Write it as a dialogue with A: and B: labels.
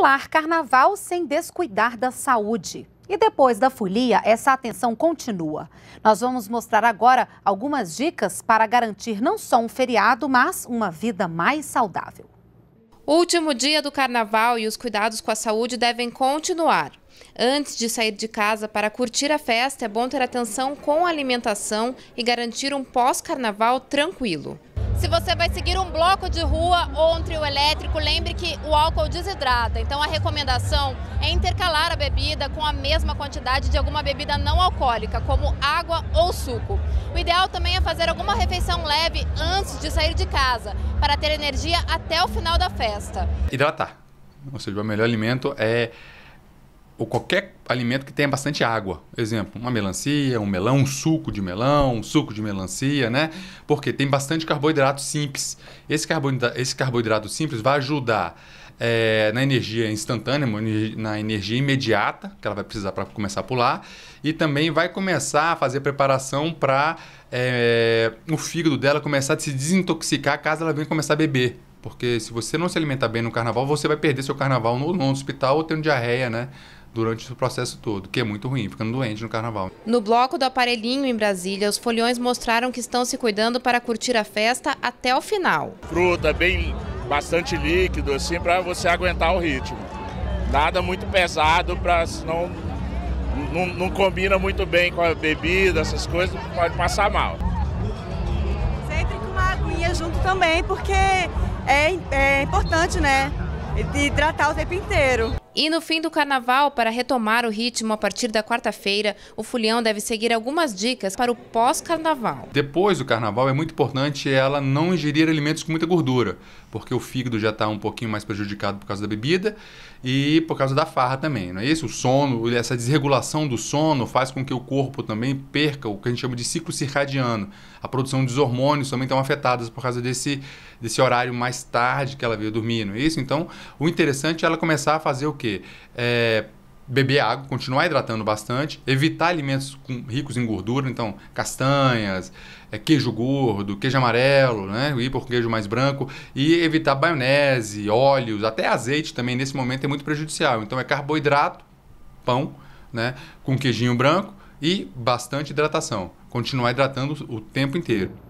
A: pular carnaval sem descuidar da saúde. E depois da folia, essa atenção continua. Nós vamos mostrar agora algumas dicas para garantir não só um feriado, mas uma vida mais saudável. O último dia do
B: carnaval
A: e os cuidados com a saúde devem continuar. Antes de sair de casa para curtir a festa, é bom ter atenção com a alimentação e garantir um pós-carnaval tranquilo.
C: Se você vai seguir um bloco de rua ou um trio elétrico, lembre que o álcool desidrata. Então a recomendação é intercalar a bebida com a mesma quantidade de alguma bebida não alcoólica, como água ou suco. O ideal também é fazer alguma refeição leve antes de sair de casa, para ter energia até o final da festa.
B: Hidratar. Ou seja, o melhor alimento é ou qualquer alimento que tenha bastante água. Exemplo, uma melancia, um melão, um suco de melão, um suco de melancia, né? Porque tem bastante carboidrato simples. Esse carboidrato, esse carboidrato simples vai ajudar é, na energia instantânea, na energia imediata, que ela vai precisar para começar a pular, e também vai começar a fazer preparação para é, eh, o fígado dela começar a se desintoxicar caso ela venha começar a beber. Porque se você não se alimentar bem no carnaval, você vai perder seu carnaval no, no hospital ou tendo diarreia, né? durante o processo todo, que é muito ruim, ficando doente no
D: carnaval.
A: No bloco do Aparelhinho, em Brasília, os foliões mostraram que estão se cuidando para curtir a festa até o final.
D: Fruta, bem bastante líquido, assim, para você aguentar o ritmo. Nada muito pesado, para senão não, não combina muito bem com a bebida, essas coisas, pode passar mal.
A: Sempre com
C: uma aguinha junto também, porque é, é importante, né? hidratar
A: o tempo inteiro. E no fim do carnaval, para retomar o ritmo a partir da quarta-feira, o Fulião deve seguir algumas dicas para o pós-carnaval.
B: Depois do carnaval, é muito importante ela não ingerir alimentos com muita gordura, porque o fígado já está um pouquinho mais prejudicado por causa da bebida e por causa da farra também, não é isso? O sono, essa desregulação do sono faz com que o corpo também perca o que a gente chama de ciclo circadiano. A produção dos hormônios também estão afetadas por causa desse, desse horário mais tarde que ela veio dormir, não é isso? Então, o interessante é ela começar a fazer o quê? É, beber água, continuar hidratando bastante, evitar alimentos com, ricos em gordura, então castanhas, é, queijo gordo, queijo amarelo, né? ir por queijo mais branco, e evitar maionese, óleos, até azeite também nesse momento é muito prejudicial. Então é carboidrato, pão, né? com queijinho branco e bastante hidratação. Continuar hidratando o tempo inteiro.